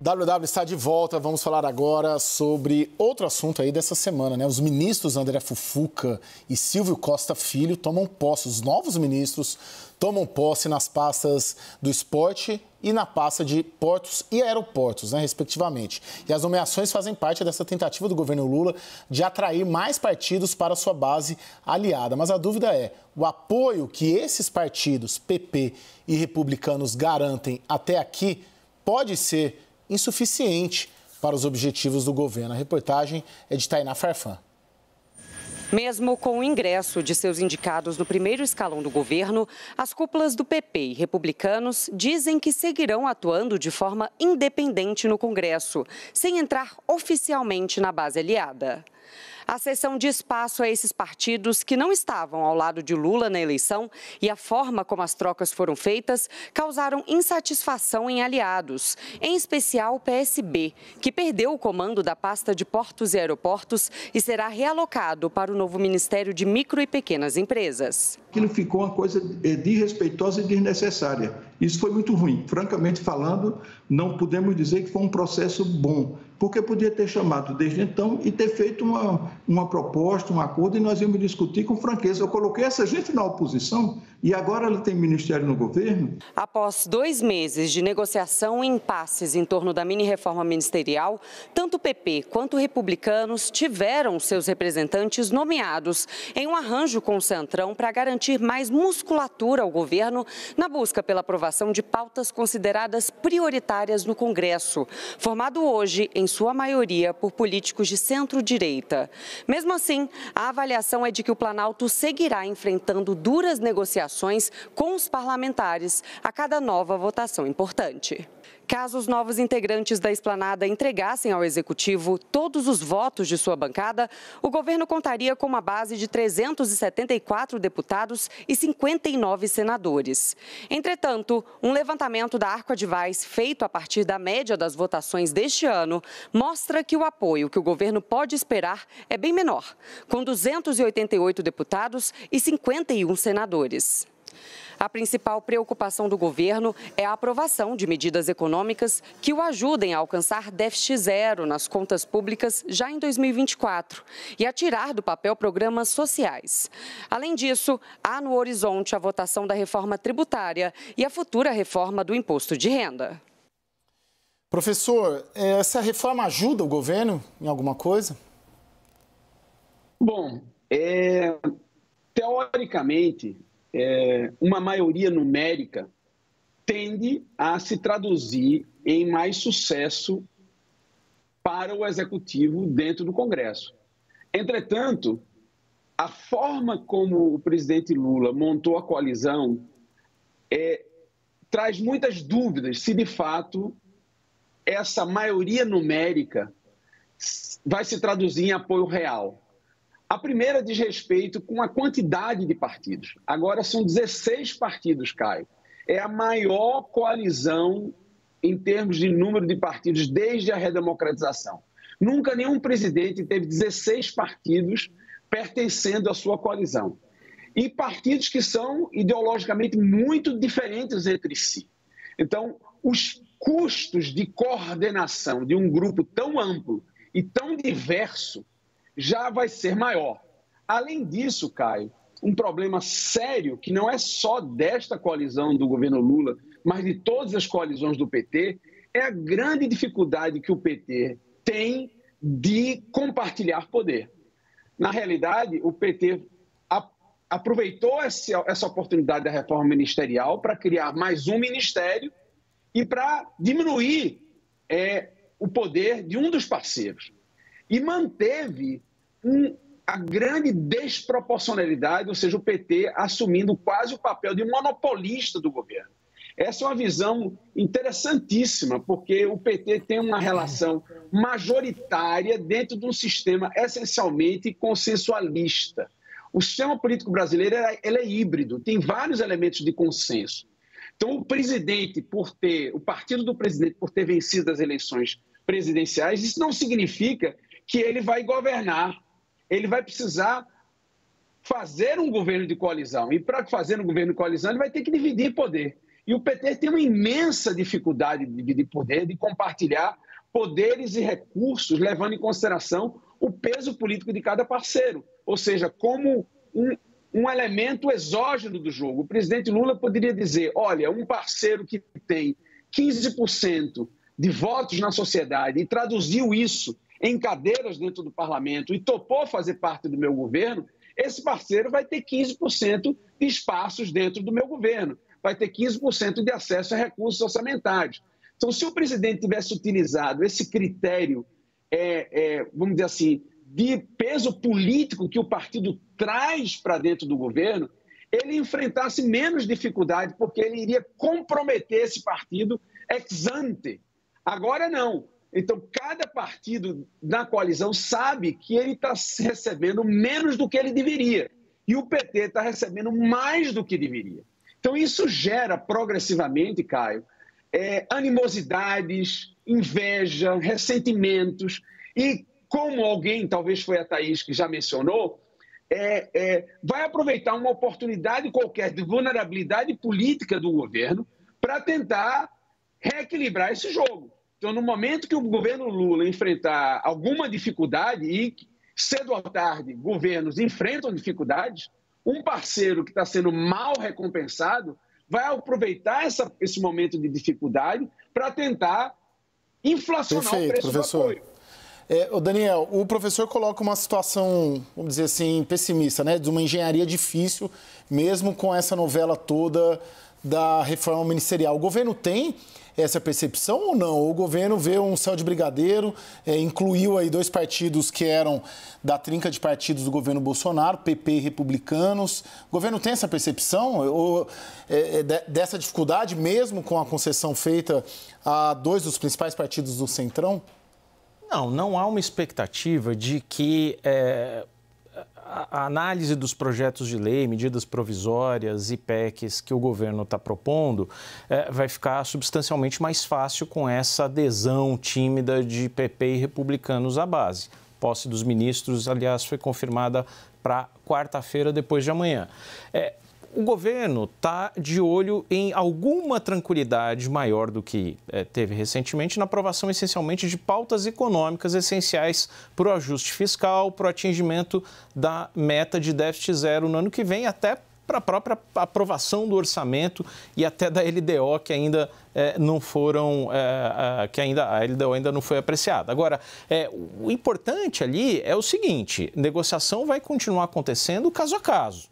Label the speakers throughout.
Speaker 1: WW está de volta. Vamos falar agora sobre outro assunto aí dessa semana, né? Os ministros André Fufuca e Silvio Costa Filho tomam posse. Os novos ministros tomam posse nas pastas do esporte e na pasta de portos e aeroportos, né, respectivamente. E as nomeações fazem parte dessa tentativa do governo Lula de atrair mais partidos para sua base aliada. Mas a dúvida é: o apoio que esses partidos, PP e republicanos, garantem até aqui pode ser insuficiente para os objetivos do governo. A reportagem é de Tainá Farfã.
Speaker 2: Mesmo com o ingresso de seus indicados no primeiro escalão do governo, as cúpulas do PP e republicanos dizem que seguirão atuando de forma independente no Congresso, sem entrar oficialmente na base aliada a cessão de espaço a esses partidos que não estavam ao lado de Lula na eleição e a forma como as trocas foram feitas causaram insatisfação em aliados, em especial o PSB, que perdeu o comando da pasta de portos e aeroportos e será realocado para o novo Ministério de Micro e Pequenas Empresas.
Speaker 3: Aquilo ficou uma coisa eh,
Speaker 4: desrespeitosa e desnecessária isso foi muito ruim. Francamente falando, não podemos dizer que foi um processo bom, porque podia ter chamado desde então e ter feito uma, uma proposta, um acordo, e nós íamos discutir com franqueza. Eu coloquei essa gente na oposição e agora ele tem
Speaker 3: ministério no governo.
Speaker 2: Após dois meses de negociação e impasses em torno da mini-reforma ministerial, tanto o PP quanto republicanos tiveram seus representantes nomeados em um arranjo com o Centrão para garantir mais musculatura ao governo na busca pela aprovação de pautas consideradas prioritárias no Congresso, formado hoje, em sua maioria, por políticos de centro-direita. Mesmo assim, a avaliação é de que o Planalto seguirá enfrentando duras negociações negociações com os parlamentares a cada nova votação importante. Caso os novos integrantes da esplanada entregassem ao executivo todos os votos de sua bancada, o governo contaria com uma base de 374 deputados e 59 senadores. Entretanto, um levantamento da Arco Advice, feito a partir da média das votações deste ano, mostra que o apoio que o governo pode esperar é bem menor, com 288 deputados e 51 senadores. A principal preocupação do governo é a aprovação de medidas econômicas que o ajudem a alcançar déficit zero nas contas públicas já em 2024 e a tirar do papel programas sociais. Além disso, há no horizonte a votação da reforma tributária e a futura reforma do imposto de renda.
Speaker 1: Professor, é, essa reforma ajuda o governo em alguma coisa?
Speaker 3: Bom, é, teoricamente, é, uma maioria numérica tende a se traduzir em mais sucesso para o executivo dentro do Congresso. Entretanto, a forma como o presidente Lula montou a coalizão é, traz muitas dúvidas se de fato essa maioria numérica vai se traduzir em apoio real. A primeira diz respeito com a quantidade de partidos. Agora são 16 partidos, Caio. É a maior coalizão em termos de número de partidos desde a redemocratização. Nunca nenhum presidente teve 16 partidos pertencendo à sua coalizão. E partidos que são ideologicamente muito diferentes entre si. Então, os custos de coordenação de um grupo tão amplo e tão diverso já vai ser maior. Além disso, Caio, um problema sério que não é só desta coalizão do governo Lula, mas de todas as coalizões do PT, é a grande dificuldade que o PT tem de compartilhar poder. Na realidade, o PT aproveitou essa oportunidade da reforma ministerial para criar mais um ministério e para diminuir é, o poder de um dos parceiros. E manteve um, a grande desproporcionalidade, ou seja, o PT assumindo quase o papel de monopolista do governo. Essa é uma visão interessantíssima, porque o PT tem uma relação majoritária dentro de um sistema essencialmente consensualista. O sistema político brasileiro é, ele é híbrido, tem vários elementos de consenso. Então, o presidente, por ter, o partido do presidente, por ter vencido as eleições presidenciais, isso não significa que ele vai governar ele vai precisar fazer um governo de coalizão. E para fazer um governo de coalizão, ele vai ter que dividir poder. E o PT tem uma imensa dificuldade de dividir poder, de compartilhar poderes e recursos, levando em consideração o peso político de cada parceiro. Ou seja, como um, um elemento exógeno do jogo. O presidente Lula poderia dizer: olha, um parceiro que tem 15% de votos na sociedade e traduziu isso em cadeiras dentro do parlamento e topou fazer parte do meu governo, esse parceiro vai ter 15% de espaços dentro do meu governo, vai ter 15% de acesso a recursos orçamentários. Então, se o presidente tivesse utilizado esse critério, é, é, vamos dizer assim, de peso político que o partido traz para dentro do governo, ele enfrentasse menos dificuldade, porque ele iria comprometer esse partido ex ante. Agora não. Então, cada partido na coalizão sabe que ele está recebendo menos do que ele deveria. E o PT está recebendo mais do que deveria. Então, isso gera progressivamente, Caio, é, animosidades, inveja, ressentimentos. E como alguém, talvez foi a Thaís que já mencionou, é, é, vai aproveitar uma oportunidade qualquer de vulnerabilidade política do governo para tentar reequilibrar esse jogo. Então, no momento que o governo Lula enfrentar alguma dificuldade, e cedo ou tarde governos enfrentam dificuldades, um parceiro que está sendo mal recompensado vai aproveitar essa, esse momento de dificuldade para tentar
Speaker 1: inflacionar Perfeito, o preço professor. do apoio. É, o Daniel, o professor coloca uma situação, vamos dizer assim, pessimista, né? De uma engenharia difícil, mesmo com essa novela toda da reforma ministerial. O governo tem essa percepção ou não? O governo vê um céu de brigadeiro, é, incluiu aí dois partidos que eram da trinca de partidos do governo Bolsonaro, PP e Republicanos. O governo tem essa percepção ou, é, é dessa dificuldade, mesmo com a concessão feita a dois dos principais partidos do Centrão?
Speaker 4: Não, não há uma expectativa de que é, a análise dos projetos de lei, medidas provisórias e PECs que o governo está propondo é, vai ficar substancialmente mais fácil com essa adesão tímida de PP e republicanos à base. Posse dos ministros, aliás, foi confirmada para quarta-feira depois de amanhã. É, o governo está de olho em alguma tranquilidade maior do que é, teve recentemente na aprovação essencialmente de pautas econômicas essenciais para o ajuste fiscal, para o atingimento da meta de déficit zero no ano que vem, até para a própria aprovação do orçamento e até da LDO que ainda é, não foram é, que ainda a LDO ainda não foi apreciada. Agora, é, o importante ali é o seguinte: negociação vai continuar acontecendo caso a caso.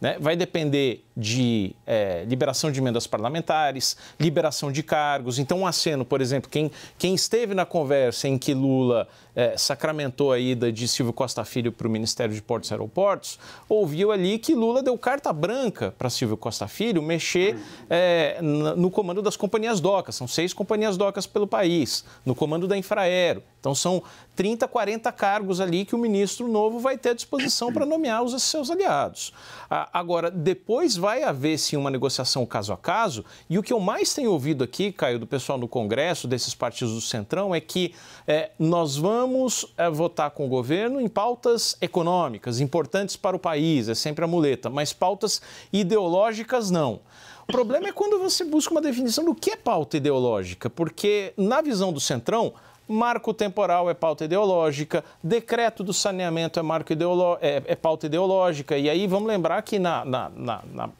Speaker 4: Né? Vai depender de é, liberação de emendas parlamentares, liberação de cargos. Então, um aceno, por exemplo, quem, quem esteve na conversa em que Lula é, sacramentou a ida de Silvio Costa Filho para o Ministério de Portos e Aeroportos, ouviu ali que Lula deu carta branca para Silvio Costa Filho mexer é, no comando das companhias docas. São seis companhias docas pelo país, no comando da Infraero. Então, são 30, 40 cargos ali que o ministro novo vai ter à disposição para nomear os seus aliados. A, Agora, depois vai haver sim uma negociação caso a caso, e o que eu mais tenho ouvido aqui, Caio, do pessoal no Congresso, desses partidos do Centrão, é que é, nós vamos é, votar com o governo em pautas econômicas, importantes para o país, é sempre a muleta, mas pautas ideológicas não. O problema é quando você busca uma definição do que é pauta ideológica, porque na visão do Centrão, Marco temporal é pauta ideológica, decreto do saneamento é, marco ideolo é, é pauta ideológica. E aí vamos lembrar que na, na, na, na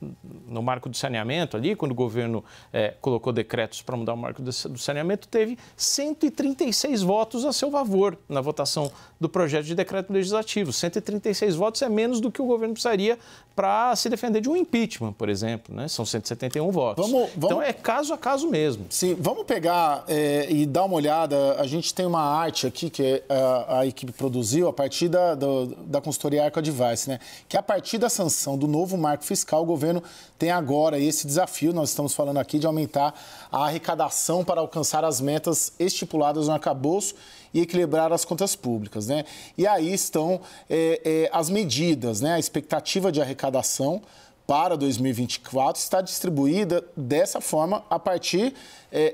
Speaker 4: no marco do saneamento, ali, quando o governo é, colocou decretos para mudar o marco do saneamento, teve 136 votos a seu favor na votação do projeto de decreto legislativo. 136 votos é menos do que o governo precisaria para se defender de um impeachment, por exemplo. Né? São 171 votos.
Speaker 1: Vamos, vamos... Então é caso a caso mesmo. Sim, vamos pegar é, e dar uma olhada. A gente tem uma arte aqui que a, eh, a equipe produziu a partir da, do, da consultoria Arco Advice, né? que a partir da sanção do novo marco fiscal, o governo tem agora esse desafio, nós estamos falando aqui, de aumentar a arrecadação para alcançar as metas estipuladas no arcabouço e equilibrar as contas públicas. Né? E aí estão é, é, as medidas, né? a expectativa de arrecadação para 2024 está distribuída dessa forma a partir é, é,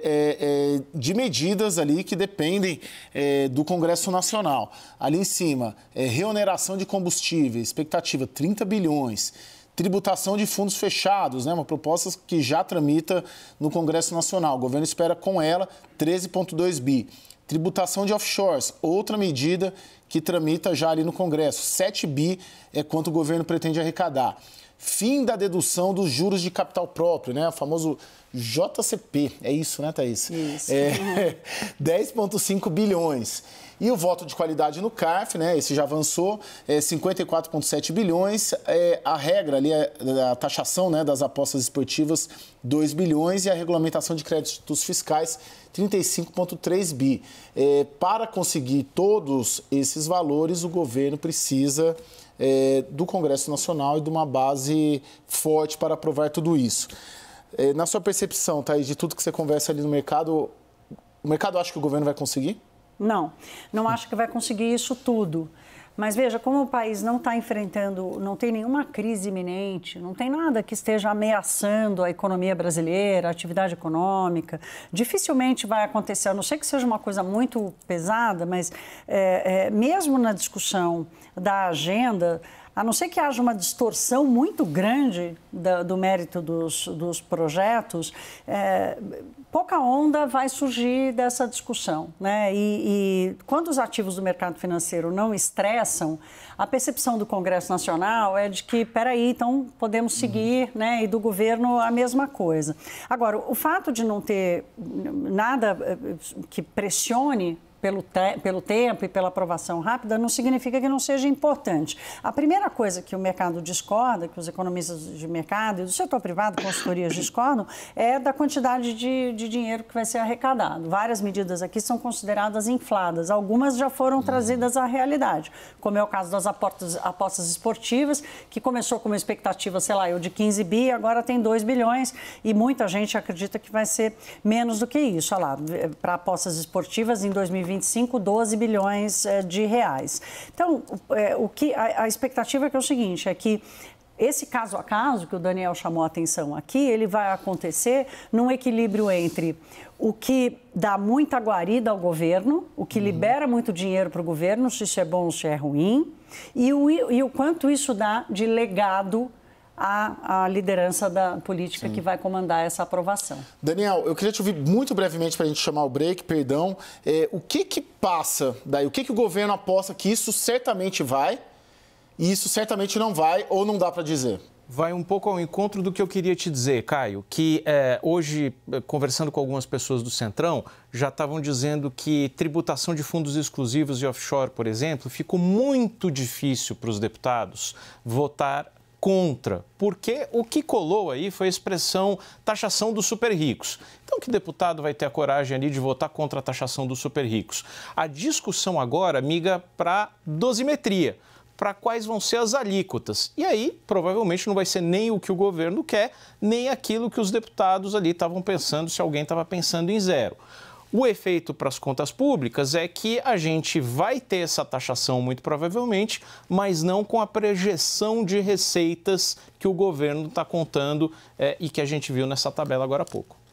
Speaker 1: é, de medidas ali que dependem é, do Congresso Nacional. Ali em cima, é, reoneração de combustível, expectativa 30 bilhões. Tributação de fundos fechados, né? uma proposta que já tramita no Congresso Nacional. O governo espera com ela 13,2 bi Tributação de offshores, outra medida que tramita já ali no Congresso. 7 bi é quanto o governo pretende arrecadar. Fim da dedução dos juros de capital próprio, né? O famoso JCP. É isso, né, Thaís? Isso. É, 10,5 bilhões. E o voto de qualidade no CARF, né, esse já avançou, é 54,7 bilhões. É, a regra ali, é a, a taxação né, das apostas esportivas, 2 bilhões. E a regulamentação de créditos fiscais, 35,3 bi. É, para conseguir todos esses valores, o governo precisa é, do Congresso Nacional e de uma base forte para aprovar tudo isso. É, na sua percepção, Thaís, de tudo que você conversa ali no mercado, o mercado acha que o governo vai
Speaker 5: conseguir? Não, não acho que vai conseguir isso tudo. Mas veja, como o país não está enfrentando, não tem nenhuma crise iminente, não tem nada que esteja ameaçando a economia brasileira, a atividade econômica, dificilmente vai acontecer, a não ser que seja uma coisa muito pesada, mas é, é, mesmo na discussão da agenda, a não ser que haja uma distorção muito grande do mérito dos, dos projetos, é, pouca onda vai surgir dessa discussão. Né? E, e, quando os ativos do mercado financeiro não estressam, a percepção do Congresso Nacional é de que, peraí, então podemos seguir, uhum. né? e do governo a mesma coisa. Agora, o fato de não ter nada eh, que pressione pelo, te pelo tempo e pela aprovação rápida não significa que não seja importante. A primeira coisa que o mercado discorda, que os economistas de mercado e do setor privado, consultorias discordam, é da quantidade de, de dinheiro que vai ser arrecadado. Várias medidas aqui são consideradas infladas, algumas já foram trazidas à realidade, como é o caso das apostas, apostas esportivas, que começou com uma expectativa, sei lá, eu de 15 bi, agora tem 2 bilhões e muita gente acredita que vai ser menos do que isso. Olha lá, para apostas esportivas em 2020 2025 12 bilhões eh, de reais. Então, o eh, que a, expectativa é que é o seguinte, é que esse caso a caso que o Daniel chamou a atenção aqui, ele vai acontecer num equilíbrio entre o que dá muita guarida ao governo, o que uhum. libera muito dinheiro para o governo, se isso é bom ou se é ruim, e o, e o quanto isso dá de legado a, a liderança da política Sim. que vai comandar essa aprovação.
Speaker 1: Daniel, eu queria te ouvir muito brevemente para a gente chamar o break, perdão. É, o que que passa daí? O que que o governo aposta que isso certamente vai e isso certamente não vai ou não dá para dizer? vai um pouco ao encontro do que eu queria te dizer, Caio,
Speaker 4: que é, hoje, é, conversando com algumas pessoas do Centrão, já estavam dizendo que tributação de fundos exclusivos e offshore, por exemplo, ficou muito difícil para os deputados votar contra, porque o que colou aí foi a expressão taxação dos super ricos. Então, que deputado vai ter a coragem ali de votar contra a taxação dos super ricos? A discussão agora miga para dosimetria para quais vão ser as alíquotas. E aí, provavelmente, não vai ser nem o que o governo quer, nem aquilo que os deputados ali estavam pensando, se alguém estava pensando em zero. O efeito para as contas públicas é que a gente vai ter essa taxação muito provavelmente, mas não com a projeção de receitas que o governo está contando é, e que a gente viu nessa tabela agora há pouco.